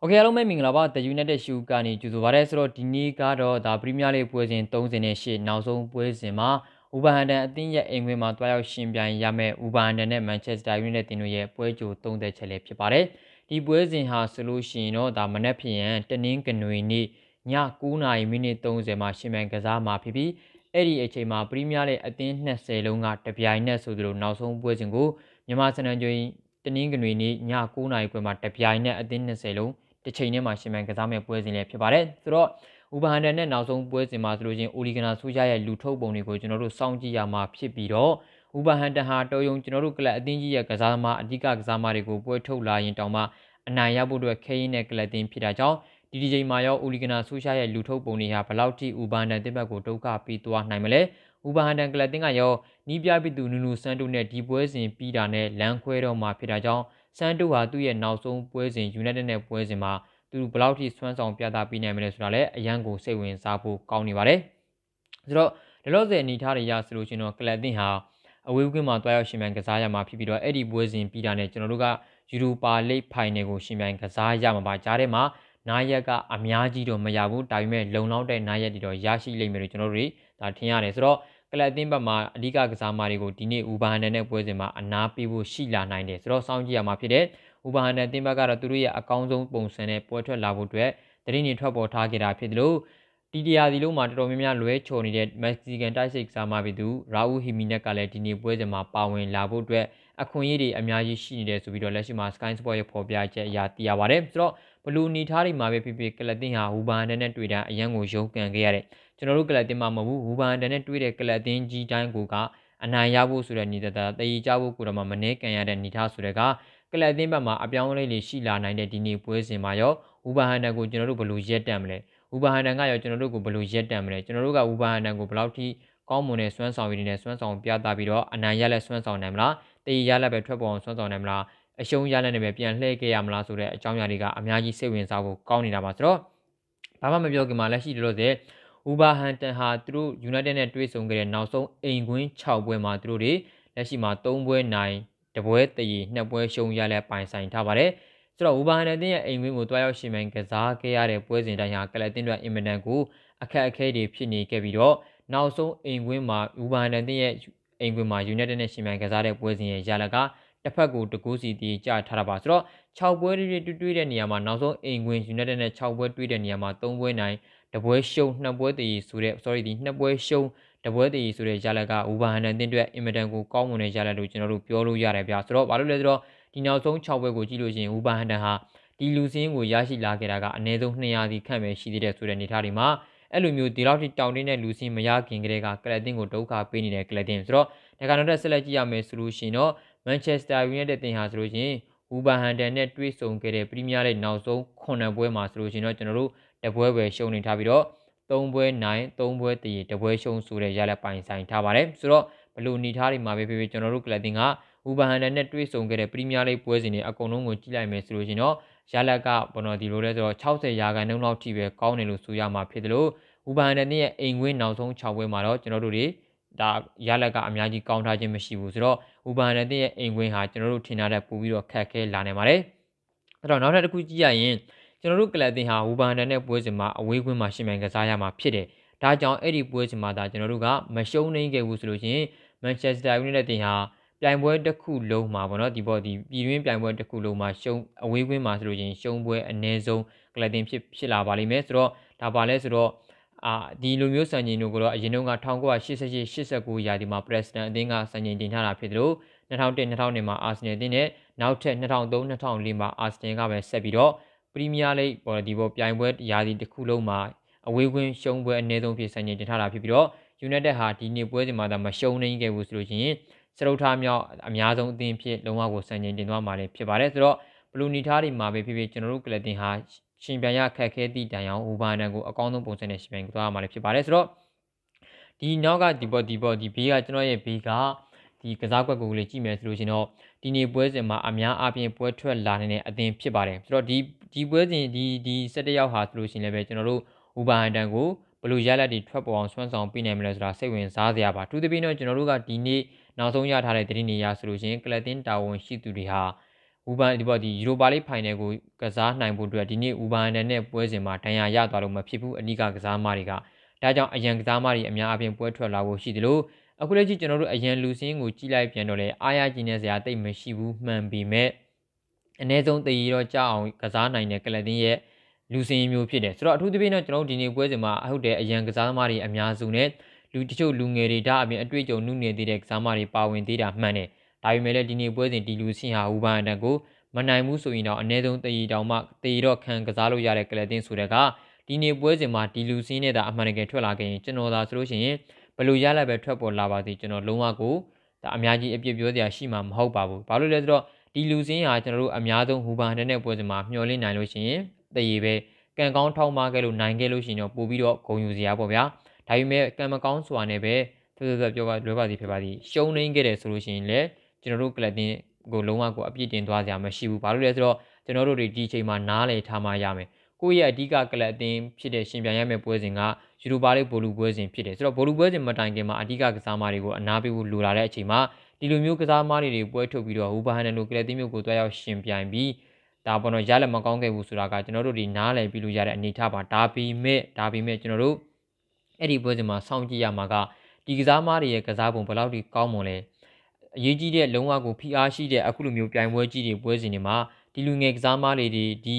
โอเคအားလုံးပဲမင်္ဂလာပါ The United Shoe ကနေကြိုဆိုပါရစေဆိုတော့ဒီနေ့ကတော့ဒါ Premier League ပွဲစဉ်38နောက်ဆုံးပွဲစဉ်မှာ Wolverhampton အသင်းရဲ့အိမ်ခွင်မှာတွားရောက်ရှင်ပြိုင်ရမယ့် Wolverhampton နဲ့ Manchester United တင်တို့ရဲ့ပွဲကြို30ချက်လေးဖြစ်ပါတယ်ဒီပွဲစဉ်ဟာဆိုလို့ရှိရင်တော့ဒါမနက်ဖြန်တနင်္ဂနွေနေ့ည9:30မိနစ်30မှာရှင်ပြိုင်ကစားမှာဖြစ်ပြီးအဲ့ဒီအချိန်မှာ Premier League အသင်း20လုံးကတပြိုင်နက်ဆိုသလိုနောက်ဆုံးပွဲစဉ်ကိုမြန်မာစံတော်ချိန်တနင်္ဂနွေနေ့ည9:00ခွဲမှာတပြိုင်နက်အသင်း20လုံးတစ်ချိန်ထဲမှာရှင်မန်ကစားမဲ့ပွဲစဉ်လည်းဖြစ်ပါတယ်ဆိုတော့ဥပဟန်ဒန်နဲ့နောက်ဆုံးပွဲစဉ်မှာဆိုလို့ချင်းအိုလီဂနာဆူဂျာရဲ့လူထုတ်ပုံတွေကိုကျွန်တော်တို့စောင့်ကြည့်ရမှာဖြစ်ပြီးတော့ဥပဟန်ဒန်ဟာတော်ယုံကျွန်တော်တို့ကလပ်အသင်းကြီးရဲ့ကစားသမားအဓိကကစားသမားတွေကိုပွဲထုတ်လာရင်တောင်မှအနိုင်ရဖို့အတွက်ခဲရင်းတဲ့ကလပ်အသင်းဖြစ်တာကြောင့်ဒီဒီချိန်မှာရောအိုလီဂနာဆူရှာရဲ့လူထုတ်ပုံတွေဟာဘလောက်ထိဥပဟန်ဒန်တင်ဘက်ကိုဒုက္ခပေးသွားနိုင်မလဲဥပဟန်ဒန်ကလပ်အသင်းကရောနီးပြပစ်သူနူနူဆန်တို့နဲ့ဒီပွဲစဉ်ပြီးတာနဲ့လမ်းခွဲတော့မှာဖြစ်တာကြောင့်ဆန်တို့ဟာသူ့ရဲ့နောက်ဆုံးပွဲစဉ် United နဲ့ပွဲစဉ်မှာသူဘယ်လောက်ထိဆွမ်းဆောင်ပြသပေးနိုင်မလဲဆိုတာလည်းအရန်ကိုစိတ်ဝင်စားဖို့ကောင်းနေပါတယ်။ဆိုတော့လောလောဆယ်အနေထားတွေရဆိုလို့ရှင်တော့ကလပ်တင်ဟာအဝေးကွင်းမှာတွားရောက် ရှင်မြန်ကစားရမှာဖြစ်ပြီးတော့အဲ့ဒီပွဲစဉ်ပြီးတာနဲ့ကျွန်တော်တို့ကယူရိုပါလိဂ်ဖိုင်နယ်ကိုရှင်မြန်ကစားရမှာပါကြားထဲမှာနားရက်ကအများကြီးတော့မရဘူးဒါပေမဲ့လုံလောက်တဲ့နားရက်တွေတော့ရရှိလိမ့်မယ်လို့ကျွန်တော်တို့တွေဒါထင်ရတယ်ဆိုတော့ကလပ်အသင်းဘက်မှာအဓိကကစားမာတွေကိုဒီနေ့ဥပါဟန်နဲ့ပွဲစဉ်မှာအနာပေးဖို့ရှိလာနိုင်တယ်ဆိုတော့စောင့်ကြည့်ရမှာဖြစ်တဲ့ဥပါဟန်အသင်းဘက်ကတော့သူတို့ရဲ့အကောင်းဆုံးပုံစံနဲ့ပွဲထွက်လာဖို့အတွက်တရင်တွေထွက်ပေါ်ထားခဲ့တာဖြစ်တယ်လို့တီတီယာစီလို့မှာတော်တော်များများလွဲချော်နေတဲ့မက္ကဆီကန်တိုက်စိတ်ကစားမပြီသူရာဟူဟီမီနက်ကလည်းဒီနေ့ပွဲစဉ်မှာပါဝင်လာဖို့အတွက်အခွင့်အရေးတွေအများကြီးရှိနေတယ်ဆိုပြီးတော့လက်ရှိမှာ Sky Sport ရဲ့ဖော်ပြချက်အရသိရပါတယ်ဆိုတော့ဘလူအနေထားတွေမှာပဲဖြစ်ဖြစ်ကလတင်ဟာဟူဘာအန်တန်နဲ့တွေ့တာအရန်ကိုရုန်းကန်ခဲ့ရတယ်ကျွန်တော်တို့ကလတင်မှာမဟုတ်ဘူးဟူဘာအန်တန်နဲ့တွေ့တဲ့ကလတင်ကြီးတိုင်းကိုကအနိုင်ရဖို့ဆိုတဲ့နေတာတည်ကြဖို့ကိုတော့မှမနှဲကန်ရတဲ့နေထားဆိုတဲ့ကကလတင်ဘက်မှာအပြောင်းအလဲတွေရှိလာနိုင်တဲ့ဒီနေ့ပွဲစဉ်မှာရောဟူဘာဟန်တန်ကိုကျွန်တော်တို့ဘလူရက်တံမလဲဟူဘာဟန်တန်ကရောကျွန်တော်တို့ကိုဘလူရက်တံမလဲကျွန်တော်တို့ကဟူဘာဟန်တန်ကိုဘလောက်ထိကောင်းမွန်တဲ့စွမ်းဆောင်ရည်တွေနဲ့စွမ်းဆောင်ပြသပြီးတော့အနိုင်ရလက်စွမ်းဆောင်နိုင်မလားတေးရလက်ပဲထွက်ပေါ်အောင်စွမ်းဆောင်နိုင်မလားအရှုံးရလက်နဲ့ပဲပြန်လှည့်ခဲ့ရမလားဆိုတဲ့အကြောင်းအရာတွေကအများကြီးစိတ်ဝင်စားဖို့ကောင်းနေတာပါဆိုတော့ဘာမှမပြောခင်မှာလက်ရှိလို့ဆိုဥဘာဟန်တန်ဟာသူတို့ United နဲ့တွေ့ဆုံခဲ့တဲ့နောက်ဆုံးအိမ်ကွင်း6ပွဲမှာသူတို့တွေလက်ရှိမှာ3ပွဲနိုင်တပွဲတရီနှစ်ပွဲရှုံးရလက်ပိုင်ဆိုင်ထားပါတယ်ဆိုတော့ဥဘာဟန်တန်ရဲ့အိမ်ကွင်းကိုတွားရောက်ရှင်မြန်ကစားခဲ့ရတဲ့ပွဲစဉ်တိုင်းဟာကလပ်တင်တွေအင်မတန်ကိုအခက်အခဲတွေဖြစ်နေခဲ့ပြီးတော့နောက်ဆုံးအိမ်ကွင်းမှာဥဘာဟန်တန်ရဲ့အိမ်ကွင်းမှာ United နဲ့ရှင်မြန်ကစားတဲ့ပွဲစဉ်ရဲ့ရလက်ကတစ်ဖက်ကိုတကူးစီတီးကြထားတာပါဆိုတော့6ပွဲတွေတွေတွေးတဲ့နေရာမှာနောက်ဆုံးအင်ကွင် United နဲ့6ပွဲတွေးတဲ့နေရာမှာ3ပွဲနိုင်တပွဲရှုံး2ပွဲတည်ဆိုတဲ့ sorry ဒီ2ပွဲရှုံးတပွဲတည်ဆိုတဲ့ရလက်ကဝူဘာဟန်နဲ့တင်အတွက်အင်မတန်ကိုကောင်းမွန်တဲ့ရလက်လို့ကျွန်တော်တို့ပြောလို့ရတယ်ဗျာဆိုတော့ဘာလို့လဲဆိုတော့ဒီနောက်ဆုံး6ပွဲကိုကြည့်လို့ရှိရင်ဝူဘာဟန်တန်ဟာဒီလူစင်းကိုရရှိလာခဲ့တာကအနည်းဆုံး200ဒီခန့်ပဲရှိသေးတယ်ဆိုတဲ့အနေအထားဒီမှာအဲ့လိုမျိုးဒီလောက်ထိတောင်းတင်းတဲ့လူစင်းမရခင်ကတည်းကကလတ်တင်ကိုဒုက္ခပေးနေတဲ့ကလတ်တင်ဆိုတော့ဒါကတော့ဆက်လက်ကြည့်ရမယ်ဆိုလို့ရှိရင်တော့မန်ချက်စတာယူနိုက်တက်တင်ဟာဆိုလို့ရှိရင်ဝူဘာဟန်တန်နဲ့တွေ့ဆုံခဲ့တဲ့ပရီးမီးယားလိနောက်ဆုံး9ပွဲမှာဆိုလို့ရှိရင်တော့ကျွန်တော်တို့တပွဲပဲရှုံးနေထားပြီးတော့3ပွဲနိုင်3ပွဲတည်တပွဲရှုံးဆိုတဲ့ရလက်ပိုင်ဆိုင်ထားပါတယ်ဆိုတော့ဘလို့နေထားနေမှာပဲဖြစ်ဖြစ်ကျွန်တော်တို့ကလပ်တင်ကဝူဘာဟန်တန်နဲ့တွေ့ဆုံခဲ့တဲ့ပရီးမီးယားလိပွဲစဉ်တွေအကုန်လုံးကိုကြည့်လိုက်မယ်ဆိုလို့ရှိရင်တော့ရလက်ကဘောနော်ဒီလိုလဲဆိုတော့60ရာခိုင်နှုန်းလောက်ထိပဲကောင်းတယ်လို့ဆိုရမှာဖြစ်တယ်လို့ဝူဘာဟန်တန်ရဲ့အိမ်ခွင်းနောက်ဆုံး6ပွဲမှာတော့ကျွန်တော်တို့တွေဒါရလက်ကအများကြီးကောင်းထားခြင်းမရှိဘူးဆိုတော့ဥပါဒတဲ့ရဲ့အိမ်ခွင်ဟာကျွန်တော်တို့ထင်ထားတဲ့ပိုပြီးတော့ခက်ခဲလာနေပါတယ်အဲ့တော့နောက်ထပ်တစ်ခုကြည့်ရရင်ကျွန်တော်တို့ကလပ်တင်ဟာဝူဘန်ဒန်နဲ့ပွဲစဉ်မှာအဝေးကွင်းမှာရှင်မြန်ကစားရမှာဖြစ်တယ်။ဒါကြောင့်အဲ့ဒီပွဲစဉ်မှာဒါကျွန်တော်တို့ကမရှုံးနိုင်ခဲ့ဘူးဆိုလို့ရှိရင်မန်ချက်စတာယူနိုက်တက်တင်ဟာပြိုင်ပွဲတစ်ခုလုံးမှာပေါ့နော်ဒီပေါ်ဒီပြည်တွင်းပြိုင်ပွဲတစ်ခုလုံးမှာရှုံးအဝေးကွင်းမှာဆိုလို့ရှိရင်ရှုံးပွဲအနည်းဆုံးကလပ်တင်ဖြစ်ဖြစ်လာပါလိမ့်မယ်ဆိုတော့ဒါပါလဲဆိုတော့အာဒီလိုမျိုးစံချိန်တွေကိုတော့အရင်တုန်းက1988 89ရာသီမှာပရက်စတန်အသင်းကစံချိန်တင်ထားတာဖြစ်သလို2001 2000မှာအာဆင်နယ်အသင်းနဲ့နောက်ထပ်2003 2004မှာအာဆင်နယ်ကပဲဆက်ပြီးတော့ပရီးမီးယားလိဂ်ပေါ်ဒီပေါ်ပြိုင်ပွဲရာသီတစ်ခုလုံးမှာအဝေးကွင်းရှုံးပွဲအနည်းဆုံးဖြစ်စံချိန်တင်ထားတာဖြစ်ပြီးတော့ United ဟာဒီနေ့ပွဲစဉ်မှာသာမရှုံးနိုင်ခဲ့ဘူးဆိုလို့ရှိရင်စရုပ်ထားမြောက်အများဆုံးအသင်းဖြစ်လုံးဝကိုစံချိန်တင်သွားမှာလည်းဖြစ်ပါတယ်ဆိုတော့ဘလူနီထားတွေမှာပဲဖြစ်ဖြစ်ကျွန်တော်တို့ကလပ်တင်ဟာရှင်ပြန်ရခက်ခဲသည့်တန်ရောင်အိုဘာနန်ကိုအကောင်းဆုံးပုံစံနဲ့ရှင်ပြန်သွားရမှာလည်းဖြစ်ပါတယ်ဆိုတော့ဒီနောက်ကဒီဘော့ဒီဘော့ဒီဘေးကကျွန်တော်ရဲ့ဘေးကဒီကစားကွက်ကိုလေးကြည့်မယ်ဆိုလို့ရှင်တော့ဒီနေ့ပွဲစဉ်မှာအများအပြားပွဲထွက်လာနေတဲ့အသင်ဖြစ်ပါတယ်ဆိုတော့ဒီဒီပွဲစဉ်ဒီဒီ17ရောက်ဟာဆိုလို့ရှင်လည်းပဲကျွန်တော်တို့ဥပါဟန်တန်ကိုဘလို့ရလက်တွေထွက်ပေါ်အောင်ဆွမ်းဆောင်ပြနိုင်မလဲဆိုတာစိတ်ဝင်စားစရာပါသူတပင်းတော့ကျွန်တော်တို့ကဒီနေ့နောက်ဆုံးရထားတဲ့သတင်းတွေရဆိုလို့ရှင်ကလတ်တင်တာဝန်ရှိသူတွေဟာဥပန်ဒီပေါ့ဒီယူရိုပါလိဖိုင်နယ်ကိုကစားနိုင်ဖို့အတွက်ဒီနေ့ဥပန်နယ်နဲ့ပွဲစဉ်မှာဒဏ်ရာရသွားလို့မဖြစ်ဘူးအနိကကစားမတွေကဒါကြောင့်အရန်ကစားမတွေအများအပြားပွဲထွက်လာဖို့ရှိတယ်လို့အခုလက်ရှိကျွန်တော်တို့အရန်လူစင်းကိုကြည့်လိုက်ပြန်တော့လေအားရကျင်တဲ့စရာတိတ်မရှိဘူးမှန်ပေမဲ့အ ਨੇ ဆုံးတည်ရတော့ကြအောင်ကစားနိုင်တဲ့ကလတ်တင်းရဲ့လူစင်းမျိုးဖြစ်တယ်ဆိုတော့အထူးသဖြင့်တော့ကျွန်တော်တို့ဒီနေ့ပွဲစဉ်မှာဟုတ်တယ်အရန်ကစားသမားတွေအများစုနဲ့လူတချို့လူငယ်တွေဒါအပြင်အတွေ့အကြုံနှုတ်နေသေးတဲ့ကစားသမားတွေပါဝင်သေးတာမှန်တယ်ဒါပေမဲ့လည်းဒီနေ့ပွဲစဉ်ဒီလူရှင်ဟာဦးပန်းအတန်ကိုမနိုင်ဘူးဆိုရင်တော့အ ਨੇ ဆုံးတေရီတောင်မှတေရီတော့ခံကစားလို့ရတဲ့ကလတင်ဆိုတဲ့ကဒီနေ့ပွဲစဉ်မှာဒီလူစင်းနဲ့ဒါအမှန်တကယ်ထွက်လာခဲ့ရင်ကျွန်တော်သာဆိုလို့ရှိရင်ဘလို့ရလာပဲထွက်ပေါ်လာပါသည်ကျွန်တော်လုံးဝကိုဒါအများကြီးအပြစ်ပြောစရာရှိမှာမဟုတ်ပါဘူးဘာလို့လဲဆိုတော့ဒီလူစင်းဟာကျွန်တော်တို့အများဆုံးဟူပါနဲ့နဲ့ပွဲစဉ်မှာမျှော်လင့်နိုင်လို့ရှိရင်တရေပဲကံကောင်းထောက်မခဲ့လို့နိုင်ခဲ့လို့ရှိရင်တော့ပို့ပြီးတော့ဂုဏ်ယူစရာပေါ့ဗျာဒါပေမဲ့ကံမကောင်းစွာနဲ့ပဲသူသူပြောပါလွယ်ပါစီဖြစ်ပါသည်ရှုံးနေခဲ့တယ်ဆိုလို့ရှိရင်လည်းကျွန်တော်တို့ကလပ်တင်ကိုလုံးဝကိုအပြည့်တင်သွားစရာမရှိဘူးဘာလို့လဲဆိုတော့ကျွန်တော်တို့တွေဒီချိန်မှာနားလေထားမှရမယ်ကိုယ့်ရဲ့အဓိကကလပ်အသင်းဖြစ်တဲ့ရှင်ပြိုင်ရမယ့်ပွဲစဉ်ကယူရိုပါလိဘောလူပွဲစဉ်ဖြစ်တယ်ဆိုတော့ဘောလူပွဲစဉ်မတိုင်ခင်မှာအဓိကကစားမားတွေကိုအနာပေးဖို့လိုလာတဲ့အချိန်မှာဒီလိုမျိုးကစားမားတွေတွေပွဲထုတ်ပြီးတော့ဟူဘာဟန်နဲ့လိုကလပ်အသင်းမျိုးကိုတွားရောက်ရှင်ပြိုင်ပြီးဒါပေါ်တော့ရလက်မကောင်းခဲ့ဘူးဆိုတာကကျွန်တော်တို့ဒီနားလည်ပြီးလို့ရတဲ့အနေထားပါဒါပေမဲ့ဒါပေမဲ့ကျွန်တော်တို့အဲ့ဒီပွဲစဉ်မှာစောင့်ကြည့်ရမှာကဒီကစားမားတွေရဲ့ကစားပုံဘယ်လောက်ထိကောင်းမွန်လဲအရေးကြီးတဲ့လုံးဝကိုဖိအားရှိတဲ့အခုလိုမျိုးပြိုင်ပွဲကြီးတွေပွဲစဉ်တွေမှာဒီလူငယ်ကစားမလေးတွေဒီ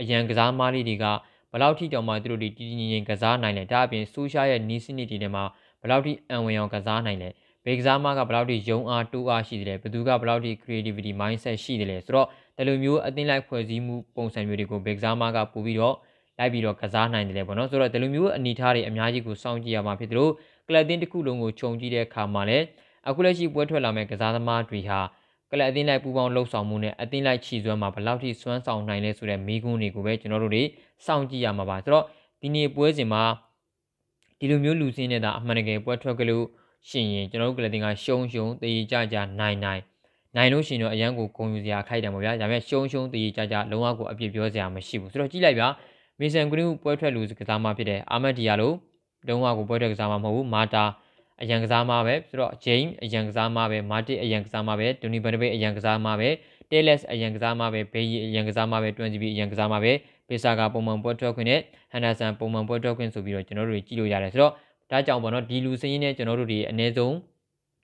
အရန်ကစားမလေးတွေကဘလောက်ထိတောင်မှသူတို့ဒီတည်တည်ငြိမ်ငြိမ်ကစားနိုင်လဲဒါအပြင်ဆိုရှယ်ရဲ့နီးစနစ်တွေထဲမှာဘလောက်ထိအံဝင်အောင်ကစားနိုင်လဲဘေကစားမကဘလောက်ထိယုံအားတိုးအားရှိတယ်ဘသူကဘလောက်ထိ creativity mindset ရှိတယ်လဲဆိုတော့ဒီလိုမျိုးအသင်းလိုက်ဖွဲ့စည်းမှုပုံစံမျိုးတွေကိုဘေကစားမကပို့ပြီးတော့လိုက်ပြီးတော့ကစားနိုင်တယ်ပေါ့နော်ဆိုတော့ဒီလိုမျိုးအနေထားတွေအများကြီးကိုစောင့်ကြည့်ရမှာဖြစ်တယ်လို့ကလပ်တင်းတစ်ခုလုံးကိုခြုံကြည့်တဲ့အခါမှာလည်းအခုလက်ရှိပွဲထွက်လာမဲ့ကစားသမားတွေဟာကလပ်အသင်းလိုက်ပူးပေါင်းလှုပ်ဆောင်မှုနဲ့အသင်းလိုက်ခြိစွမ်းမှာဘယ်လောက်ထိစွမ်းဆောင်နိုင်လဲဆိုတဲ့မိကွန်းတွေကိုပဲကျွန်တော်တို့တွေစောင့်ကြည့်ရမှာပါဆိုတော့ဒီနေ့ပွဲစဉ်မှာဒီလိုမျိုးလူစင်းနဲ့တာအမှန်တကယ်ပွဲထွက်ကလေးရှင်ရင်ကျွန်တော်တို့ကလပ်တင်ကရှုံရှုံတေးကြကြနိုင်နိုင်နိုင်လို့ရှင်တော့အရန်ကိုဂုံယူစရာခိုက်တယ်ပေါ့ဗျာဒါပေမဲ့ရှုံရှုံတေးကြကြလုံးဝကိုအပြစ်ပြောစရာမရှိဘူးဆိုတော့ကြည့်လိုက်ဗျာမေဆန်ဂရင်းပွဲထွက်လူကစားမဖြစ်တယ်အာမတ်ဒီယာလိုလုံးဝကိုပွဲထွက်ကစားမမဟုတ်ဘူးမာတာအရန်ကစားမပဲဆိုတော့ James အရန်ကစားမပဲ Martin အရန်ကစားမပဲ Donny van de Beek အရန်ကစားမပဲ Telles အရန်ကစားမပဲ Bailey အရန်ကစားမပဲ 20B အရန်ကစားမပဲ Pisa ကပုံမှန်ပွဲထွက်ခွင့်နဲ့ Henderson ပုံမှန်ပွဲထွက်ခွင့်ဆိုပြီးတော့ကျွန်တော်တို့ကြည့်လို့ရတယ်ဆိုတော့ဒါကြောင့်ပေါ့နော်ဒီလူစင်းရင်းနဲ့ကျွန်တော်တို့ဒီအ ਨੇ ဆုံး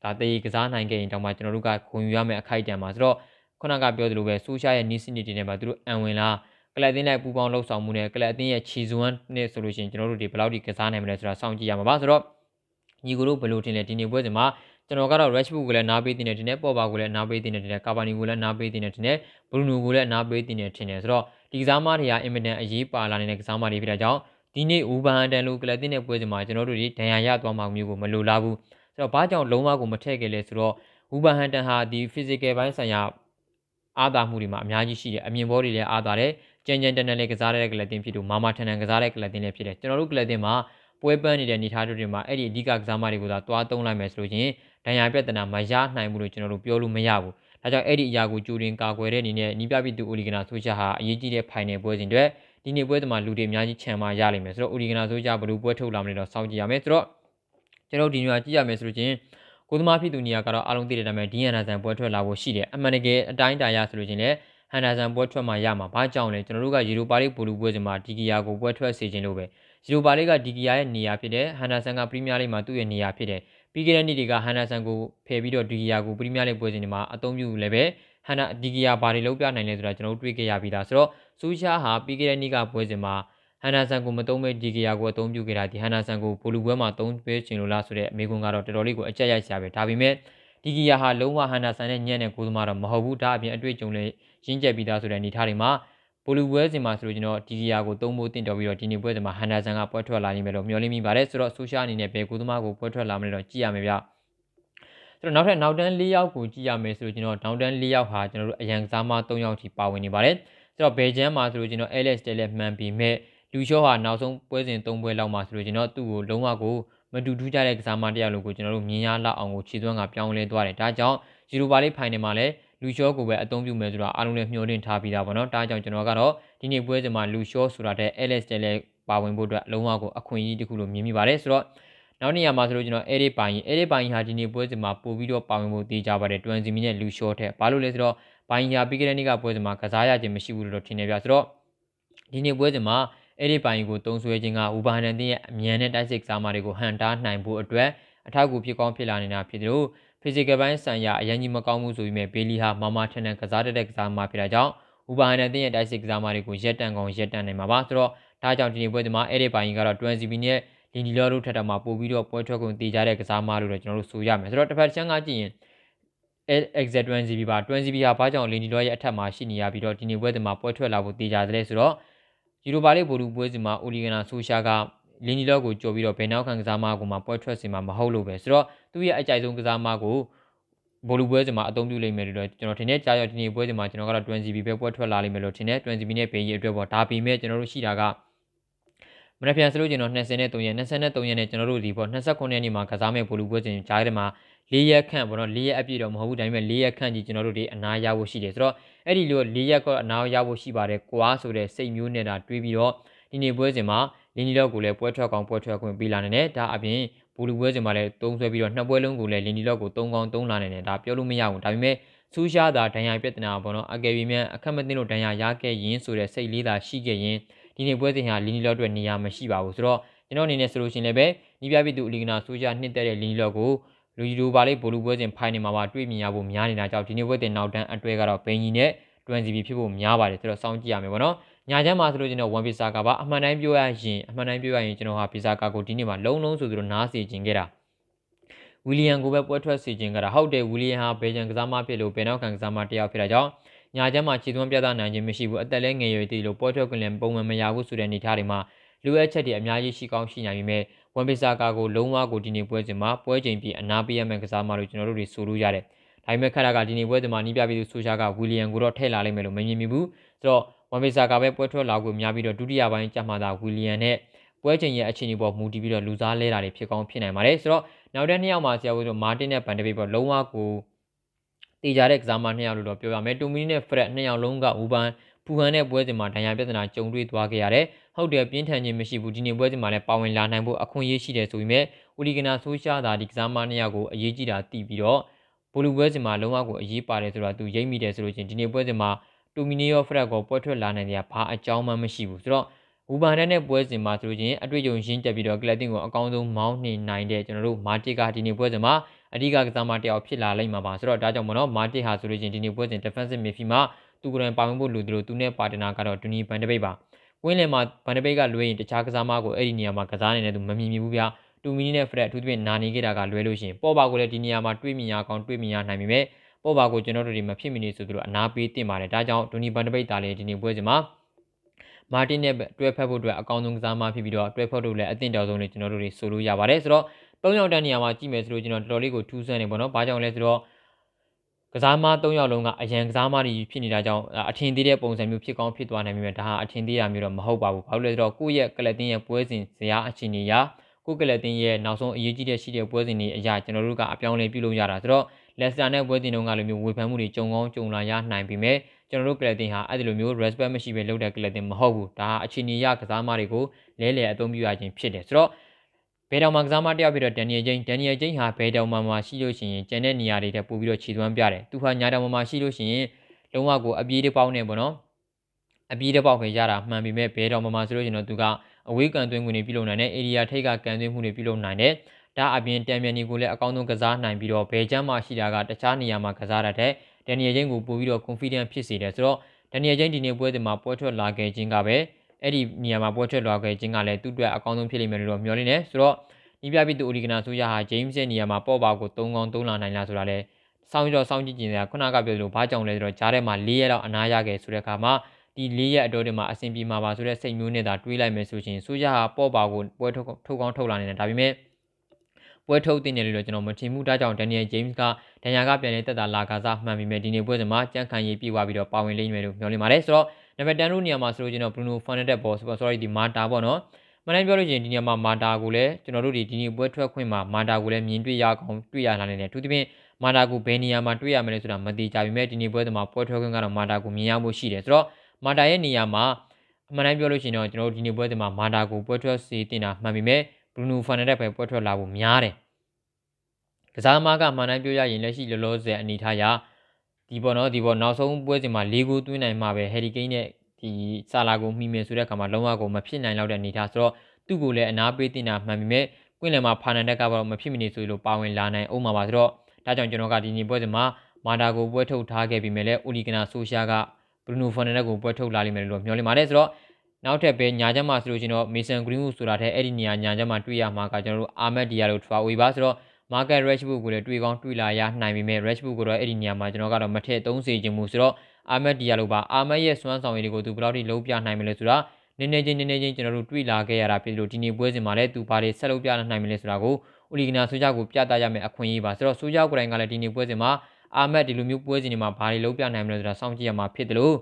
ဒါတေးကစားနိုင်ခဲ့ရင်တောင်မှကျွန်တော်တို့ကခွန်ယူရမယ့်အခိုက်အတန့်ပါဆိုတော့ခုနကပြောသလိုပဲဆိုရှာရဲ့နီးစနစ်တွေနဲ့ပါသူတို့အံဝင်လားကလပ်အသင်းနဲ့ပူးပေါင်းလှုပ်ဆောင်မှုနဲ့ကလပ်အသင်းရဲ့ခြေစွမ်းနဲ့ဆိုလို့ရှိရင်ကျွန်တော်တို့ဒီဘယ်လောက်ထိကစားနိုင်မလဲဆိုတာစောင့်ကြည့်ရမှာပါဆိုတော့ညီကိုတို့ဘယ်လိုထင်လဲဒီနေ့ပွဲစဉ်မှာကျွန်တော်ကတော့ Rashford ကိုလည်းနားပေးတင်တယ်တင်တယ်ပေါ်ပါကိုလည်းနားပေးတင်တယ်တင်တယ်ကာဗာနီကိုလည်းနားပေးတင်တယ်တင်တယ်ဘရူနိုကိုလည်းနားပေးတင်တယ်တင်တယ်ဆိုတော့ဒီကစားမတွေကအင်မတန်အရေးပါလာနေတဲ့ကစားမတွေဖြစ်တာကြောင့်ဒီနေ့ဦးဘန်တန်လိုကလပ်တင်တဲ့ပွဲစဉ်မှာကျွန်တော်တို့ဒီဒဏ်ရာရသွားမှာမျိုးကိုမလိုလားဘူးဆိုတော့ဘာကြောင့်လုံးဝကိုမထည့်ခဲ့လဲဆိုတော့ဦးဘန်ဟန်တန်ဟာဒီ physical ဘိုင်းဆိုင်ရာအားသာမှုတွေမှာအများကြီးရှိတယ်အမြင်ဘောတွေလည်းအားသာတယ်ကြံကြံတန်တန်လည်းကစားတဲ့ကလပ်တင်ဖြစ်သူမာမာထန်ထန်ကစားတဲ့ကလပ်တင်လည်းဖြစ်တယ်ကျွန်တော်တို့ကလပ်တင်မှာပွဲပန်းနေတဲ့အနေအထားတွေမှာအဲ့ဒီအဓိကကစားမတွေကိုသာတွားသုံးလိုက်မယ်ဆိုလို့ချင်းဒဏ်ရာပြဿနာမရနိုင်ဘူးလို့ကျွန်တော်တို့ပြောလို့မရဘူး။ဒါကြောင့်အဲ့ဒီအရာကိုကြိုတင်ကာကွယ်တဲ့အနေနဲ့နီးပြပိတူအိုလီဂနာဆိုရှာဟာအရေးကြီးတဲ့ဖိုင်နယ်ပွဲစဉ်တွေဒီနေ့ပွဲတမှာလူတွေအများကြီးခြံမှာရလိမ့်မယ်ဆိုတော့အိုလီဂနာဆိုရှာဘယ်လိုပွဲထုတ်လာမလဲတော့စောင့်ကြည့်ရမယ်ဆိုတော့ကျွန်တော်ဒီနေ့ကကြည့်ရမယ်ဆိုလို့ချင်းကိုသမားဖြစ်သူနေရာကတော့အားလုံးသိတဲ့နာမည်ဒီယန်နာဆန်ပွဲထွက်လာဖို့ရှိတယ်အမှန်တကယ်အတိုင်းတရားဆိုလို့ချင်းလည်းဟန်နာဆန်ပွဲထွက်မှရမှာဘာကြောင့်လဲကျွန်တော်တို့ကယေရိုပါလိပိုလူပွဲစဉ်မှာဒီဂီယာကိုပွဲထွက်စေခြင်းလို့ပဲ။ယူပါလေးကဒီဂီယာရဲ့နေရာဖြစ်တယ်။ဟန်နာဆန်ကပရီးမီးယားလိဂ်မှာသူ့ရဲ့နေရာဖြစ်တယ်။ပြီးခဲ့တဲ့နှစ်တွေကဟန်နာဆန်ကိုဖယ်ပြီးတော့ဒီဂီယာကိုပရီးမီးယားလိဂ်ပွဲစဉ်တွေမှာအသုံးပြုလည်းပဲဟန်နာဒီဂီယာဘာတွေလုပ်ပြနိုင်လဲဆိုတာကျွန်တော်တို့တွေ့ခဲ့ရပြီးသားဆိုတော့ဆူရှာဟာပြီးခဲ့တဲ့နှစ်ကပွဲစဉ်မှာဟန်နာဆန်ကိုမသုံးမဲ့ဒီဂီယာကိုအသုံးပြုခဲ့တာဒီဟန်နာဆန်ကိုဘိုလူပွဲမှာသုံးပေးချင်လို့လားဆိုတဲ့အမေကွန်ကတော့တော်တော်လေးကိုအကြက်ရိုက်ရှာပဲဒါပေမဲ့ဒီဂီယာဟာလုံးဝဟန်နာဆန်နဲ့ညံ့တဲ့ကိုယ်သမားတော့မဟုတ်ဘူးဒါအပြင်အတွေ့အကြုံလည်းရင်းကျက်ပြီးသားဆိုတဲ့အနေထားတွေမှာပိုလူပွဲစဉ်မှာဆိုလို့ကျွန်တော်ဒီဒီယာကိုသုံးဖို့တင်တော်ပြီးတော့ဒီနေ့ပွဲစဉ်မှာဟန်ဒါဆန်ကပွဲထွက်လာနိုင်မယ်လို့မျှော်လင့်မိပါတယ်ဆိုတော့ဆိုရှာအနေနဲ့ဘယ်ကိုသမားကိုပွဲထွက်လာမလဲတော့ကြည့်ရမယ်ဗျဆိုတော့နောက်ထပ်နောက်တန်း၄ယောက်ကိုကြည့်ရမယ်ဆိုလို့ကျွန်တော်နောက်တန်း၄ယောက်ဟာကျွန်တော်တို့အရန်ကစားမ၃ယောက်ထိပါဝင်နေပါတယ်ဆိုတော့ဘယ်ချမ်းမှာဆိုလို့ကျွန်တော် Alex တဲလက်မှန်ပြီးမဲ့လူရှော့ဟာနောက်ဆုံးပွဲစဉ်၃ပွဲလောက်မှာဆိုလို့ကျွန်တော်သူ့ကိုလုံးဝကိုမတူထူးကြတဲ့ကစားမတစ်ယောက်လို့ကိုကျွန်တော်တို့မြင်ရလောက်အောင်ကိုခြေသွန်းကပြောင်းလဲသွားတယ်ဒါကြောင့်ယူရိုပါလေးဖိုင်နယ်မှာလည်းလူလျှောကိုပဲအသုံးပြုမယ်ဆိုတာအားလုံးလည်းမျှော်လင့်ထားပြီးသားပေါ့နော်ဒါကြောင့်ကျွန်တော်ကတော့ဒီနေ့ပွဲစဉ်မှာလူလျှောဆိုတာတဲ့ LS တဲ့လည်းပါဝင်ဖို့အတွက်အလုံးဝကိုအခွင့်အရေးတစ်ခုလို့မြင်မိပါတယ်ဆိုတော့နောက်နေရာမှာဆိုလို့ကျွန်တော် edit ပိုင်း edit ပိုင်းဟာဒီနေ့ပွဲစဉ်မှာပို့ပြီးတော့ပါဝင်ဖို့တည်ကြပါတယ်20မီနဲ့လူ short ထက်ဘာလို့လဲဆိုတော့ဘိုင်းဟာပြီးခဲ့တဲ့နေ့ကပွဲစဉ်မှာကစားရခြင်းမရှိဘူးလို့ထင်နေပြဆိုတော့ဒီနေ့ပွဲစဉ်မှာ edit ပိုင်းကိုတုံးဆွဲခြင်းကဝူဘာဟန်တန်ရဲ့အမြန်နဲ့တိုက်စစ်ကစားမတွေကိုဟန်တားနိုင်ဖို့အတွက်အထောက်အကူဖြစ်ကောင်းဖြစ်လာနေတာဖြစ်တယ်လို့ physical ပိုင်းဆိုင်ရာအရင်ကြီးမကောင်းဘူးဆိုပြီးမဲ့ဘေးလီဟာမာမာထန်ထန်ကစားတတ်တဲ့ကစားသမားဖြစ်တာကြောင့်ဥပါဟန်နဲ့တင်းရဲ့တိုက်စစ်ကစားသမားတွေကိုရက်တန်ကောင်ရက်တန်နိုင်မှာပါဆိုတော့ဒါကြောင့်ဒီနေ့ပွဲဒီမှာအဲ့ဒီပိုင်းကတော့20ဘီနဲ့လင်ဒီလောတို့ထက်တော့မှပို့ပြီးတော့ပွဲထွက်ကုန်တည်ကြတဲ့ကစားသမားလို့တော့ကျွန်တော်တို့ဆိုရမယ်ဆိုတော့တစ်ဖက်ချမ်းကကြည့်ရင် exact 20 GB ပါ20 GB ဟာဘာကြောင့်လင်ဒီလောရဲ့အထက်မှာရှိနေရပြီးတော့ဒီနေ့ပွဲဒီမှာပွဲထွက်လာဖို့တည်ကြတယ်ဆိုတော့ယူရိုပါလိဗိုလ်လူပွဲစီမှာအိုလီဂနာဆိုရှာကလင်းဒီလော့ကိုကြော်ပြီးတော့ဘယ်နောက်ခံကစားမကိုမှပွဲထွက်စင်မှာမဟုတ်လို့ပဲဆိုတော့သူ့ရဲ့အကြိုက်ဆုံးကစားမကိုဘောလုံးပွဲစင်မှာအသုံးပြုလိမ့်မယ်လို့တော့ကျွန်တော်ထင်တယ်ကြာရောက်ဒီနေ့ပွဲစင်မှာကျွန်တော်ကတော့ 20B ပဲပွဲထွက်လာလိမ့်မယ်လို့ထင်တယ် 20B နဲ့ဘေးကြီးအတွက်ပေါ့ဒါပေမဲ့ကျွန်တော်တို့ရှိတာကမနေ့ပြန်ဆလို့ကျွန်တော်20နဲ့3ရက်23ရက်နဲ့ကျွန်တော်တို့ဒီပေါ့29ရက်နေ့မှာကစားမဲ့ဘောလုံးပွဲစင်ကြားထဲမှာ၄ရက်ခန့်ပေါ့နော်၄ရက်အပြည့်တော့မဟုတ်ဘူးဒါပေမဲ့၄ရက်ခန့်ကြီးကျွန်တော်တို့ဒီအနာရဖို့ရှိတယ်ဆိုတော့အဲ့ဒီလို၄ရက်ကအနာရဖို့ရှိပါတယ်ကွာဆိုတဲ့စိတ်မျိုးနဲ့ဒါတွေးပြီးတော့ဒီနေ့ပွဲစဉ်မှာလင်းနီလော့ကိုလည်းပွဲထွက်ကောင်ပွဲထွက်ခွင့်ပေးလာနိုင်တယ်ဒါအပြင်ဘူလူပွဲစဉ်မှာလည်းသုံးဆွဲပြီးတော့နှစ်ပွဲလုံးကိုလည်းလင်းနီလော့ကို၃ကောင်၃လာနိုင်တယ်ဒါပြောလို့မရဘူးဒါပေမဲ့ဆူရှားသာဒဏ်ရာပြဿနာပေါ့နော်အကယ်၍မြန်အခက်မသိလို့ဒဏ်ရာရခဲ့ရင်ဆိုတဲ့စိတ်လေးသာရှိခဲ့ရင်ဒီနေ့ပွဲစဉ်ဟာလင်းနီလော့အတွက်နေရာမရှိပါဘူးဆိုတော့ကျွန်တော်အနေနဲ့ဆိုလို့ရှိရင်လည်းပဲနီးပြပြည်သူအလီဂနာဆူရှားနှစ်သက်တဲ့လင်းနီလော့ကိုလူကြီးတို့ပါလေဘိုလူပွဲစဉ်ဖိုင်နေမှာပါတွေ့မြင်ရဖို့များနေတာကြောင့်ဒီနေ့ပွဲတင်နောက်တန်းအတွဲကတော့ဘင်ကြီးနဲ့ 20B ဖြစ်ဖို့များပါတယ်ဆိုတော့စောင့်ကြည့်ရမယ်ပေါ့နော်ညာချမ်းမှာဆိုလို့ကျွန်တော် one visa ကပါအမှန်တိုင်းပြောရရင်အမှန်တိုင်းပြောရရင်ကျွန်တော်ဟာ visa ကကိုဒီနေ့မှာလုံးလုံးဆိုသလိုနားစီခြင်းခဲ့တာဝီလီယံကိုပဲပွဲထွက်စီခြင်းခဲ့တာဟုတ်တယ်ဝီလီယံဟာဘေဂျန်ကစားမဖြစ်လို့ဘယ်နောက်ကန်ကစားမတယောက်ဖြစ်တာကြောင့်ညာချမ်းမှာခြေသွမ်းပြသနိုင်ခြင်းမရှိဘူးအသက်လဲငယ်ရွယ်သေးလို့ပွဲထွက်ခွင့်လည်းပုံမှန်မရဘူးဆိုတဲ့အနေအထားတွေမှာလူအပ်ချက်တွေအများကြီးရှိကောင်းရှိနိုင်ပေမဲ့ဝန်ပိစာကာကိုလုံးဝကိုဒီနေ့ပွဲစဉ်မှာပွဲချိန်ပြီးအနာပေးရမယ့်ကစားမလို့ကျွန်တော်တို့တွေဆိုလို့ရတယ်။ဒါပေမဲ့ခက်တာကဒီနေ့ပွဲစဉ်မှာနီးပြပြီးသူဆိုရှာကဝီလီယံကိုတော့ထည့်လာလိမ့်မယ်လို့မမြင်မိဘူး။ဆိုတော့ဝမ်ဘေဆာကပဲပွဲထွက်လာကိုများပြီးတော့ဒုတိယပိုင်းကျမှသာဝီလီယံနဲ့ပွဲချိန်ရဲ့အခြေအနေပေါ်မူတည်ပြီးတော့လူစားလဲတာတွေဖြစ်ကောင်းဖြစ်နိုင်ပါတယ်ဆိုတော့နောက်တဲ့နှစ်ယောက်မှာဆရာဝန်တို့မာတင်နဲ့ဗန်ဒဘေးပေါ်လုံးဝကိုတေချာတဲ့ကစားမနှစ်ယောက်လို့တော့ပြောရမယ်တူမီနဲ့ဖရက်နှစ်ယောက်လုံးကဝူပန်ဖူဟန်နဲ့ပွဲစဉ်မှာဒဏ်ရာပြဿနာကြုံတွေ့သွားခဲ့ရတယ်။ဟုတ်တယ်ပြင်းထန်ခြင်းမရှိဘူးဒီနေ့ပွဲစဉ်မှာလည်းပါဝင်လာနိုင်ဖို့အခွင့်အရေးရှိတယ်ဆိုပေမဲ့ဦးလီဂနာဆိုရှာတာဒီကစားမနှစ်ယောက်ကိုအရေးကြီးတာတည်ပြီးတော့ဘိုလူပွဲစဉ်မှာလုံးဝကိုအရေးပါတယ်ဆိုတာသူရိပ်မိတယ်ဆိုလို့ချင်းဒီနေ့ပွဲစဉ်မှာတူမီနီယောဖရက်ကိုပွဲထွက်လာနိုင်တဲ့ဘာအကြောင်းမှမရှိဘူးဆိုတော့ဝူဘာနဲ့နဲ့ပွဲစဉ်မှာဆိုလို့ချင်းအတွေ့အကြုံရင်းတက်ပြီးတော့ကလပ်တင်ကိုအကောင်းဆုံးမောင်းနှင်နိုင်တဲ့ကျွန်တော်တို့မာတစ်ကဒီနေ့ပွဲစဉ်မှာအဓိကကစားမတစ်ယောက်ဖြစ်လာလိမ့်မှာပါဆိုတော့ဒါကြောင့်မနော်မာတစ်ဟာဆိုလို့ချင်းဒီနေ့ပွဲစဉ် defensive midfield မှာသူကိုယ်တိုင်ပါဝင်ဖို့လိုသလိုသူနဲ့ partner ကတော့ဒူနီဘန်ဒဘိတ်ပါကွင်းလယ်မှာဘန်ဒဘိတ်ကလွှဲရင်တခြားကစားမကိုအဲ့ဒီနေရာမှာကစားနေတဲ့သူမမြင်မိဘူးဗျာတူမီနီနဲ့ဖရက်အထူးသဖြင့်နာနေခဲ့တာကလွဲလို့ရှင်ပေါ်ပါကိုလည်းဒီနေရာမှာတွေးမြင်ရအောင်တွေးမြင်ရနိုင်ပေမဲ့ပေါ်ပါကိုကျွန်တော်တို့ဒီမဖြစ်မနေဆိုသူတို့အနာပေးတင်ပါတယ်ဒါကြောင့်ဒိုနီဘန်ဒပိတ်တာလည်းဒီနေ့ပွဲစဉ်မှာမာတင်နဲ့တွဲဖက်ဖို့အတွက်အကောင်းဆုံးကစားမဖြစ်ပြီးတော့တွဲဖက်ဖို့လည်းအသင့်တော်ဆုံးလည်းကျွန်တော်တို့တွေဆိုလို့ရပါတယ်ဆိုတော့၃ယောက်တန်းနေရာမှာကြည့်မယ်ဆိုလို့ကျွန်တော်တော်တော်လေးကိုထူးဆန်းနေပါတော့ဘာကြောင့်လဲဆိုတော့ကစားမ၃ယောက်လုံးကအရန်ကစားမတွေဖြစ်နေတာကြောင့်အထင်သေးတဲ့ပုံစံမျိုးဖြစ်ကောင်းဖြစ်သွားနိုင်ပေမဲ့ဒါဟာအထင်သေးတာမျိုးတော့မဟုတ်ပါဘူးဘာလို့လဲဆိုတော့ကိုယ့်ရဲ့ကလပ်တင်းရဲ့ပွဲစဉ်ဇယားအခြေအနေရာကိုယ့်ကလပ်တင်းရဲ့နောက်ဆုံးအရေးကြီးတဲ့ရှိတဲ့ပွဲစဉ်တွေအရာကျွန်တော်တို့ကအပြောင်းအလဲပြုလုပ်ရတာဆိုတော့လက်စတာနဲ့ပွဲတင်တော့ကလိုမျိုးဝေဖန်မှုတွေကြုံကောင်းကြုံလာရနိုင်ပေမဲ့ကျွန်တော်တို့ကလပ်တင်ဟာအဲ့ဒီလိုမျိုး respect မရှိဘဲလုပ်တဲ့ကလပ်တင်မဟုတ်ဘူးဒါဟာအချိန်ရကစားမတွေကိုလဲလှယ်အသုံးပြုရခြင်းဖြစ်တယ်ဆိုတော့ဘယ်တောင်မှကစားမတယောက်ဖြစ်တော့ဒန်နီယယ်ဂျိန်းဒန်နီယယ်ဂျိန်းဟာဘယ်တောင်မှမရှိလို့ရှိရင်ကျန်တဲ့နေရာတွေတက်ပို့ပြီးတော့ခြေသွမ်းပြတယ်သူဟာညာတောင်မှရှိလို့ရှိရင်လုံးဝကိုအပြေးတစ်ပေါက်နဲ့ပေါ့နော်အပြေးတစ်ပေါက်ပဲရတာမှန်ပေမဲ့ဘယ်တောင်မှဆိုလို့ရှိရင်တော့သူကအဝေးကန်သွင်းခွင့်တွေပြုလုပ်နိုင်တယ် area ထိပ်ကကန်သွင်းမှုတွေပြုလုပ်နိုင်တယ်ဒါအပြင်တံမြန်နီကိုလည်းအကောင်းဆုံးကစားနိုင်ပြီးတော့ဘယ်ချမ်းမှရှိတာကတခြားနေရာမှာကစားတတ်တဲ့ဒန်နီယယ်ချင်းကိုပို့ပြီးတော့ confident ဖြစ်စေတယ်ဆိုတော့ဒန်နီယယ်ချင်းဒီနေ့ပွဲစဉ်မှာပွဲထွက်လာခဲ့ခြင်းကပဲအဲ့ဒီနေရာမှာပွဲထွက်လာခဲ့ခြင်းကလည်းသူ့အတွက်အကောင်းဆုံးဖြစ်လိမ့်မယ်လို့မျှော်လင့်တယ်ဆိုတော့နီးပြပိတူအိုဒီဂနာဆိုရဟာဂျိမ်းစ်ရဲ့နေရာမှာပေါ့ပါကို၃កောင်း၃လာနိုင်လားဆိုတာလည်းစောင့်ကြည့်တော့စောင့်ကြည့်ကြည့်နေတာခုနကပြောသလိုဘာကြောင့်လဲဆိုတော့ဂျားထဲမှာ၄ရက်လောက်အနားရခဲ့ဆိုတဲ့အခါမှာဒီ၄ရက်အတော်တွေမှာအဆင်ပြေမှာပါဆိုတဲ့စိတ်မျိုးနဲ့သာတွေးလိုက်မယ်ဆိုရင်ဆိုရဟာပေါ့ပါကိုပွဲထုတ်ထုတ်ကောင်းထုတ်လာနေတယ်ဒါပေမဲ့ပွဲထုတ်တင်တယ်လို့တော့ကျွန်တော်မထင်ဘူးဒါကြောင့် Daniel James ကဒဏ်ရာကပြန်လဲတက်တာလာကာစားမှန်ပြီမဲ့ဒီနေ့ပွဲစဉ်မှာကြံ့ခိုင်ရေးပြေးသွားပြီးတော့ပါဝင်လိမ့်မယ်လို့မျှော်လင့်ပါတယ်ဆိုတော့နံပါတ်10တို့နေရာမှာဆိုလို့ကျွန်တော် Bruno Fernandes ပေါ် sorry ဒီ Mata ပေါ့နော်မနိုင်ပြောလို့ရှိရင်ဒီနေရာမှာမာတာကိုလည်းကျွန်တော်တို့ဒီဒီနေ့ပွဲထွက်ခွင့်မှာမာတာကိုလည်းမြင်တွေ့ရအောင်တွေ့ရလာနိုင်တယ်သူသဖြင့်မာတာကိုဘယ်နေရာမှာတွေ့ရမလဲဆိုတာမသိကြပါဘူးမြဲဒီနေ့ပွဲတွေမှာပွဲထွက်ခွင့်ကတော့မာတာကိုမြင်ရမှုရှိတယ်ဆိုတော့မာတာရဲ့နေရာမှာအမှန်တမ်းပြောလို့ရှိရင်တော့ကျွန်တော်တို့ဒီနေ့ပွဲတွေမှာမာတာကိုပွဲထွက်စေတင်တာမှန်ပြီမြဲဘရူနိုဖာနန်ဒက်ပဲပွဲထွက်လာဖို့များတယ်ကစားသမားကမှန်တိုင်းပြောရရင်လက်ရှိလောလောဆယ်အနေထားရဒီပေါ်တော့ဒီပေါ်နောက်ဆုံးပွဲစဉ်မှာ၄ဂိုးသွင်းနိုင်မှာပဲဟယ်ရီကိန်းနဲ့ဒီဆာလာကိုမှီမယ်ဆိုတဲ့အခါမှာလုံးဝကိုမဖြစ်နိုင်တော့တဲ့အနေထားဆိုတော့သူ့ကိုလည်းအနာပေးတင်တာမှန်ပေမဲ့ကွင်းလယ်မှာဖာနန်ဒက်ကကတော့မဖြစ်မနေဆိုလို့ပါဝင်လာနိုင်အောင်မှာပါဆိုတော့ဒါကြောင့်ကျွန်တော်ကဒီနေ့ပွဲစဉ်မှာမာတာကိုပွဲထုတ်ထားခဲ့ပြီးမြဲလဲအိုလီဂနာဆိုရှာကဘရူနိုဖာနန်ဒက်ကိုပွဲထုတ်လာလိမ့်မယ်လို့မျှော်လင့်ပါတယ်ဆိုတော့နောက်ထပ်ပဲညာချက်မှာဆိုလို့ကျွန်တော် Mason Greenwood ဆိုတာထဲအဲ့ဒီနေရာညာချက်မှာတွေ့ရမှာကကျွန်တော်တို့ Ahmed Diallo တို့ Traore ပါဆိုတော့ Market Rashford ကိုလည်းတွေ့ကောင်းတွေ့လာရနိုင်ပေမဲ့ Rashford ကိုတော့အဲ့ဒီနေရာမှာကျွန်တော်ကတော့မထည့်သုံးစေချင်ဘူးဆိုတော့ Ahmed Diallo ပါ Ahmed ရဲ့စွမ်းဆောင်ရည်တွေကိုသူဘယ်လောက်ထိလုံးပြနိုင်မလဲဆိုတာနည်းနည်းချင်းနည်းနည်းချင်းကျွန်တော်တို့တွေ့လာခဲ့ရတာဖြစ်လို့ဒီနေ့ပွဲစဉ်မှာလည်းသူဘာတွေဆက်လုပ်ပြနိုင်မလဲဆိုတာကိုဥလီကနာဆိုကြကိုပြသရမယ့်အခွင့်အရေးပါဆိုတော့ဆိုကြကိုယ်တိုင်ကလည်းဒီနေ့ပွဲစဉ်မှာအာမက်ဒီလိုမျိုးပွဲစဉ်တွေမှာဘာတွေလုပ်ပြနိုင်မလဲဆိုတာစောင့်ကြည့်ရမှာဖြစ်တယ်လို့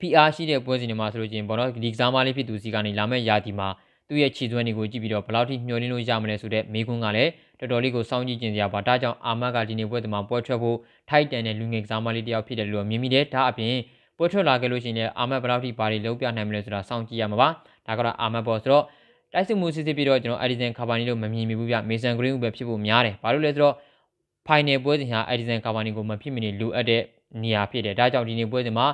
ဖိအားရှိတဲ့ပွဲစဉ်တွေမှာဆိုလို့ချင်းဘောနော်ဒီကစားမလေးဖြစ်သူစီကနေလာမဲ့ရာသီမှာသူ့ရဲ့ခြေစွမ်းတွေကိုကြည့်ပြီးတော့ဘယ်လောက်ထိမျှော်လင့်လို့ရမလဲဆိုတဲ့မေးခွန်းကလည်းတော်တော်လေးကိုစောင့်ကြည့်ကြင်စရာပါဒါကြောင့်အာမတ်ကဒီနေ့ပွဲတမှာပွဲထွက်ဖို့ထိုက်တန်တဲ့လူငယ်ကစားမလေးတယောက်ဖြစ်တယ်လို့မြင်မိတယ်ဒါအပြင်ပွဲထွက်လာခဲ့လို့ရှိရင်လည်းအာမတ်ဘယ်လောက်ထိဘာတွေလုပ်ပြနိုင်မလဲဆိုတာစောင့်ကြည့်ရမှာပါဒါကတော့အာမတ်ပေါ်ဆိုတော့တိုက်စစ်မှုစစ်စစ်ပြီးတော့ကျွန်တော်အက်ဒီဆန်ကာဗာနီလို့မမြင်မိဘူးဗျမေဆန်ဂရင်းဦးပဲဖြစ်ဖို့များတယ်ဘာလို့လဲဆိုတော့ final ပွဲစဉ်ဟာအက်ဒီဆန်ကာဗာနီကိုမဖြစ်မနေလိုအပ်တဲ့နေရာဖြစ်တယ်ဒါကြောင့်ဒီနေ့ပွဲစဉ်မှာ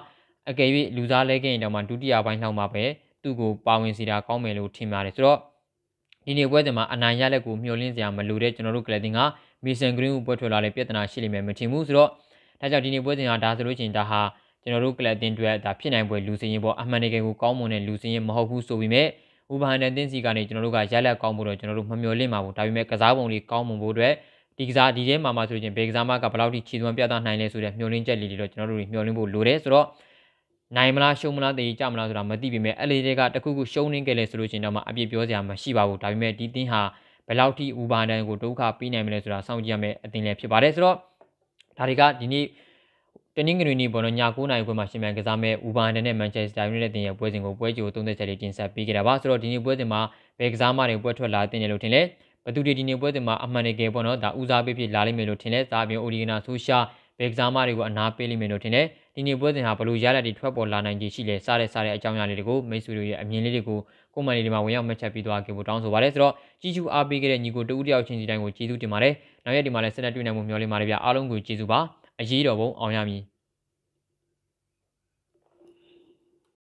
အကယ်၍လူစားလဲခဲ့ရင်တော့မှဒုတိယပိုင်းနှောင်းမှာပဲသူ့ကိုပါဝင်စီတာကောင်းမယ်လို့ထင်ပါတယ်ဆိုတော့ဒီနေ့ပွဲစဉ်မှာအနိုင်ရလက်ကိုမျှော်လင့်စရာမလိုတဲ့ကျွန်တော်တို့ကလတင်ကမီဆန်ဂရင်းကိုပွဲထွက်လာတဲ့ပြဿနာရှိလိမ့်မယ်မထင်ဘူးဆိုတော့ဒါကြောင့်ဒီနေ့ပွဲစဉ်ဟာဒါဆိုလို့ရှိရင်ဒါဟာကျွန်တော်တို့ကလတင်တွေဒါဖြစ်နိုင်ပွဲလူစင်ရင်ပေါ့အမှန်တကယ်ကိုကောင်းမွန်တဲ့လူစင်ရင်မဟုတ်ဘူးဆိုပေမဲ့ဥပဟန်တဲ့တင်းစီကနေကျွန်တော်တို့ကရလက်ကောင်းဖို့တော့ကျွန်တော်တို့မမျှော်လင့်ပါဘူးဒါပေမဲ့ကစားပုံလေးကောင်းမွန်ဖို့အတွက်ဒီကစားဒီထဲမှာမှဆိုရင်ဘေကစားမကဘယ်လောက်ထိခြေသွမ်းပြသနိုင်လဲဆိုတဲ့မျှော်လင့်ချက်လေးတွေတော့ကျွန်တော်တို့ညှော်လင့်ဖို့လိုတယ်ဆိုတော့နိုင်မလားရှုံးမလားတည်ကြမလားဆိုတာမသိပေမဲ့အဲ့လေးတွေကတခုခုရှုံးနေကြလဲဆိုလို့ရှိရင်တော့မှအပြစ်ပြောစရာမရှိပါဘူးဒါပေမဲ့ဒီတင်းဟာဘယ်လောက်ထိဥပါဒဏ်ကိုဒုက္ခပေးနိုင်မလဲဆိုတာစောင့်ကြည့်ရမယ်အတင်းလည်းဖြစ်ပါတယ်ဆိုတော့ဒါတွေကဒီနေ့တနင်္ဂနွေနေ့ပေါ်တော့ည9:00နာရီခွဲမှာရှင်မြန်ကစားမဲ့ဥပါဒန်နဲ့မန်ချက်စတာယူနိုက်တက်တင်ရဲ့ပွဲစဉ်ကိုပွဲကြို30ချက်လေးတင်ဆက်ပေးခဲ့တာပါဆိုတော့ဒီနေ့ပွဲစဉ်မှာဘယ်ကစားမတွေပွဲထွက်လာတင်တယ်လို့ထင်လဲဘသူတွေဒီနေ့ပွဲစဉ်မှာအမှန်တကယ်ပေါ့နော်ဒါဦးစားပေးဖြစ်လာလိမ့်မယ်လို့ထင်လဲဒါပြင်အိုဒီဂနာဆိုရှာဘယ်ကစားမတွေကိုအနာပေးလိမ့်မယ်လို့ထင်လဲဒီနေ့ပွဲစဉ်ဟာဘလို့ရလဒ်တွေထွက်ပေါ်လာနိုင်ခြေရှိလဲစတဲ့စတဲ့အကြောင်းအရာလေးတွေကိုမိတ်ဆွေတို့ရဲ့အမြင်လေးတွေကိုကွန်မန်တွေမှာဝင်ရောက်မှတ်ချက်ပြီးသွားကြဖို့တောင်းဆိုပါရစေဆိုတော့ကြီးကျူအားပေးခဲ့တဲ့ညီကိုတူဦးတယောက်ချင်းစီတိုင်းကိုကျေးဇူးတင်ပါတယ်။နောက်ရက်ဒီမှာလည်းဆက်လက်တွေ့နိုင်မှုမျှော်လင့်ပါတယ်ဗျ။အားလုံးကိုကျေးဇူးပါ။အရေးတော်ပုံအောင်ရမည်။